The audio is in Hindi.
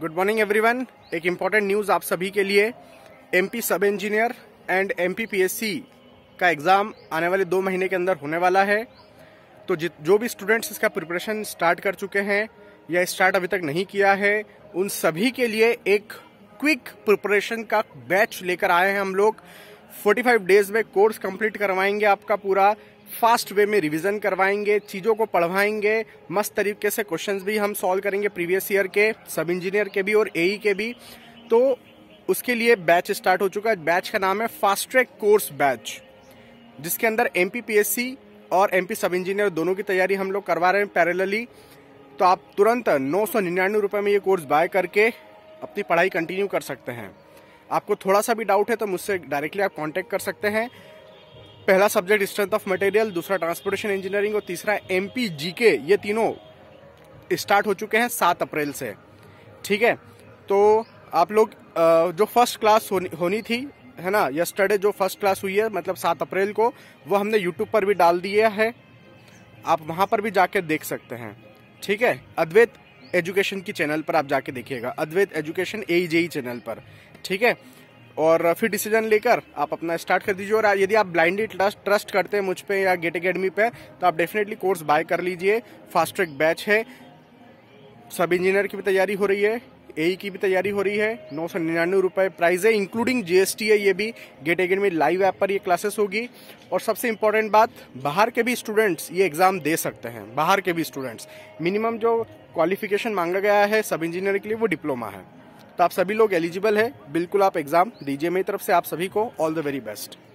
गुड मॉर्निंग एवरीवन एक इम्पॉर्टेंट न्यूज़ आप सभी के लिए MP sub engineer and MP PSC का एग्ज़ाम आने वाले दो महीने के अंदर होने वाला है तो जो भी स्टूडेंट्स इसका प्रिपरेशन स्टार्ट कर चुके हैं या स्टार्ट अभी तक नहीं किया है उन सभी के लिए एक क्विक प्रिपरेशन का बैच लेकर आए हैं हम लोग 45 डेज में कोर्स कंप्लीट करवाएंगे आपका पूरा फास्ट वे में रिवीजन करवाएंगे चीज़ों को पढ़वाएंगे मस्त तरीके से क्वेश्चंस भी हम सॉल्व करेंगे प्रीवियस ईयर के सब इंजीनियर के भी और एई e के भी तो उसके लिए बैच स्टार्ट हो चुका है बैच का नाम है फास्ट ट्रैक कोर्स बैच जिसके अंदर एम और एम सब इंजीनियर दोनों की तैयारी हम लोग करवा रहे हैं पैरेलली तो आप तुरंत नौ सौ निन्यानवे में ये कोर्स बाय करके अपनी पढ़ाई कंटिन्यू कर सकते हैं आपको थोड़ा सा भी डाउट है तो मुझसे डायरेक्टली आप कांटेक्ट कर सकते हैं पहला सब्जेक्ट स्ट्रेंथ ऑफ मटेरियल दूसरा ट्रांसपोर्टेशन इंजीनियरिंग और तीसरा एम पी जी के ये तीनों स्टार्ट हो चुके हैं सात अप्रैल से ठीक है तो आप लोग जो फर्स्ट क्लास होनी, होनी थी है ना यस्टरडे जो फर्स्ट क्लास हुई है मतलब सात अप्रैल को वो हमने यूट्यूब पर भी डाल दिया है आप वहाँ पर भी जाके देख सकते हैं ठीक है अद्वैत एजुकेशन की चैनल पर आप जाके देखिएगा अद्वैत एजुकेशन ए चैनल पर ठीक है और फिर डिसीजन लेकर आप अपना स्टार्ट कर दीजिए और यदि आप ब्लाइंडेड ट्रस्ट ट्रस्ट करते हैं मुझ पे या गेट अकेडमी पे तो आप डेफिनेटली कोर्स बाय कर लीजिए फास्ट ट्रैक बैच है सब इंजीनियर की भी तैयारी हो रही है ए e की भी तैयारी हो रही है नौ सौ निन्यानवे रुपये प्राइज है इंक्लूडिंग जीएसटी है ये भी गेट अकेडमी में लाइव ऐप पर ये क्लासेस होगी और सबसे इम्पोर्टेंट बात बाहर के भी स्टूडेंट्स ये एग्ज़ाम दे सकते हैं बाहर के भी स्टूडेंट्स मिनिमम जो क्वालिफिकेशन मांगा गया है सब इंजीनियर के लिए वो डिप्लोमा है तो आप सभी लोग एलिजिबल है बिल्कुल आप एग्ज़ाम दीजिए मेरी तरफ से आप सभी को ऑल द वेरी बेस्ट